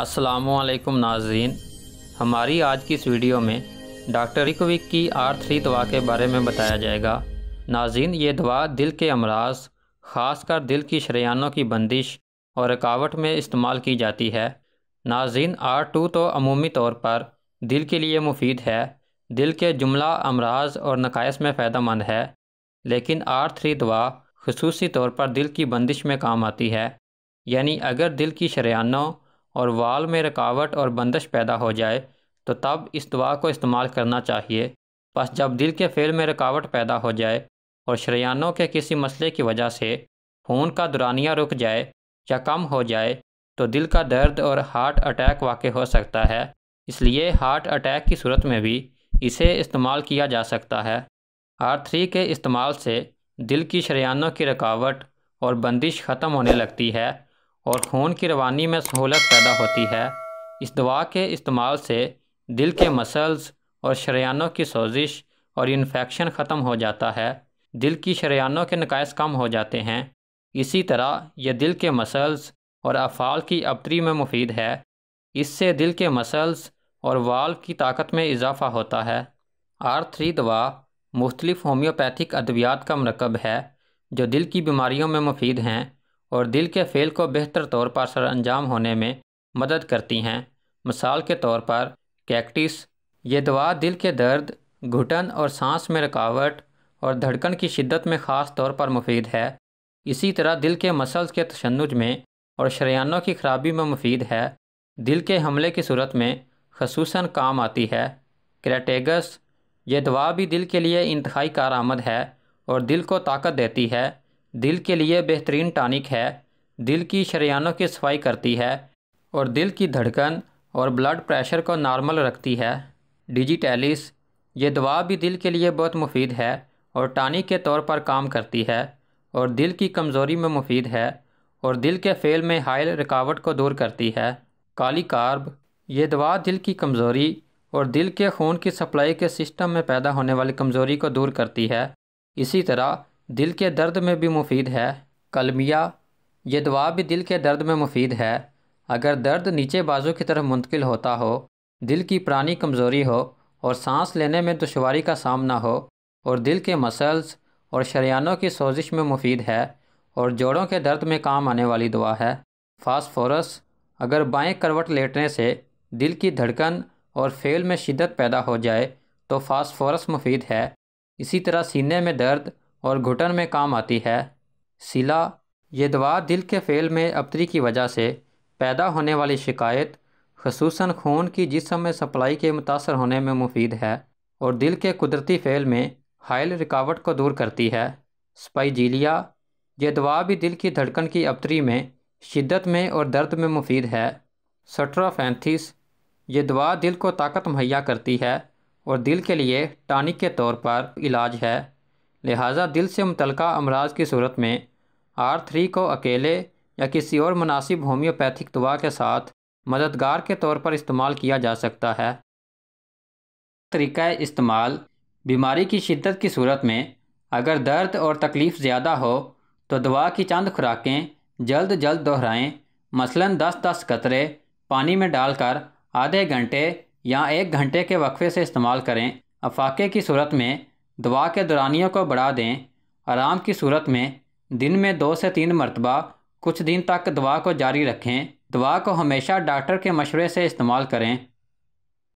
असलकम नाजीन हमारी आज की इस वीडियो में डॉक्टर रिकविक की आर थ्री दवा के बारे में बताया जाएगा नाजीन ये दवा दिल के अमराज ख़ासकर दिल की शरियानों की बंदिश और रुकावट में इस्तेमाल की जाती है नाजीन आर टू तो अमूमी तौर पर दिल के लिए मुफीद है दिल के जुमला अमराज और नकायस में फ़ायदा मंद है लेकिन आर थ्री दवा खसूसी तौर पर दिल की बंदिश में काम आती है यानी अगर दिल की शरियानों और वाल में रुकावट और बंदिश पैदा हो जाए तो तब इस दुआ को इस्तेमाल करना चाहिए बस जब दिल के फेल में रुकावट पैदा हो जाए और शरियानों के किसी मसले की वजह से खून का दुरानिया रुक जाए या कम हो जाए तो दिल का दर्द और हार्ट अटैक वाक़ हो सकता है इसलिए हार्ट अटैक की सूरत में भी इसे इस्तेमाल किया जा सकता है आर थ्री के इस्तेमाल से दिल की शरियानों की रुकावट और बंदिश ख़त्म होने लगती है और खून की रवानी में सहूलत पैदा होती है इस दवा के इस्तेमाल से दिल के मसल्स और शरियानों की सोजिश और इन्फेक्शन ख़त्म हो जाता है दिल की शरियानों के नकायस कम हो जाते हैं इसी तरह यह दिल के मसल्स और अफ़ाल की अबतरी में मुफीद है इससे दिल के मसल्स और वाल की ताकत में इजाफ़ा होता है आर थ्री दवा मुख्तलिफ होम्योपैथिक अद्वियात का मरकब है जो दिल की बीमारियों में मुफीद हैं और दिल के फेल को बेहतर तौर पर सर अंजाम होने में मदद करती हैं मिसाल के तौर पर कैक्टिस ये दवा दिल के दर्द घुटन और सांस में रुकावट और धड़कन की शिद्दत में ख़ास तौर पर मुफीद है इसी तरह दिल के मसल्स के तशनज में और शरियानों की खराबी में मुफीद है दिल के हमले की सूरत में खसूस काम आती है क्रेटेगस ये दवा भी दिल के लिए इंतहाई कार आमद है और दिल को ताकत देती है दिल के लिए बेहतरीन टॉनिक है दिल की शरियानों की सफाई करती है और दिल की धड़कन और ब्लड प्रेशर को नॉर्मल रखती है डिजिटैलिस ये दवा भी दिल के लिए बहुत मुफीद है और टॉनिक के तौर पर काम करती है और दिल की कमज़ोरी में मुफीद है और दिल के फेल में हाइल रुकावट को दूर करती है काली कार्ब ये दवा दिल की कमज़ोरी और दिल के खून की सप्लाई के सिस्टम में पैदा होने वाली कमज़ोरी को दूर करती है इसी तरह दिल के दर्द में भी मुफीद है कलमिया ये दवा भी दिल के दर्द में मुफीद है अगर दर्द नीचे बाजू की तरफ मुंतकिल होता हो दिल की पुरानी कमज़ोरी हो और सांस लेने में दुशारी का सामना हो और दिल के मसल्स और शरियानों की सोजिश में मुफीद है और जोड़ों के दर्द में काम आने वाली दवा है फास्फोरस अगर बाएं करवट लेटने से दिल की धड़कन और फेल में शिदत पैदा हो जाए तो फास्फोरस मुफीद है इसी तरह सीने में दर्द और घुटन में काम आती है सिला ये दवा दिल के फेल में अबतरी की वजह से पैदा होने वाली शिकायत खसूस खून की जिसम में सप्लाई के मुतासर होने में मुफीद है और दिल के कुदरती फेल में हायल रिकावट को दूर करती है स्पाइजीलिया यह दवा भी दिल की धड़कन की अबतरी में शिद्दत में और दर्द में मुफीद है सट्राफेंथिस ये दवा दिल को ताकत मुहैया करती है और दिल के लिए टानिक के तौर पर इलाज है लिहाजा दिल से मुतलका अमराज की सूरत में आर थ्री को अकेले या किसी और मुनासिब होम्योपैथिक दवा के साथ मददगार के तौर पर इस्तेमाल किया जा सकता है तरीका इस्तेमाल बीमारी की शिद्दत की सूरत में अगर दर्द और तकलीफ़ ज़्यादा हो तो दवा की चंद खुराकें जल्द जल्द दोहराएं मसलन 10-10 कतरे पानी में डालकर आधे घंटे या एक घंटे के वक्फे से इस्तेमाल करें अफाके की सूरत में दवा के दौरानियों को बढ़ा दें आराम की सूरत में दिन में दो से तीन मरतबा कुछ दिन तक दवा को जारी रखें दवा को हमेशा डॉक्टर के मशवरे से इस्तेमाल करें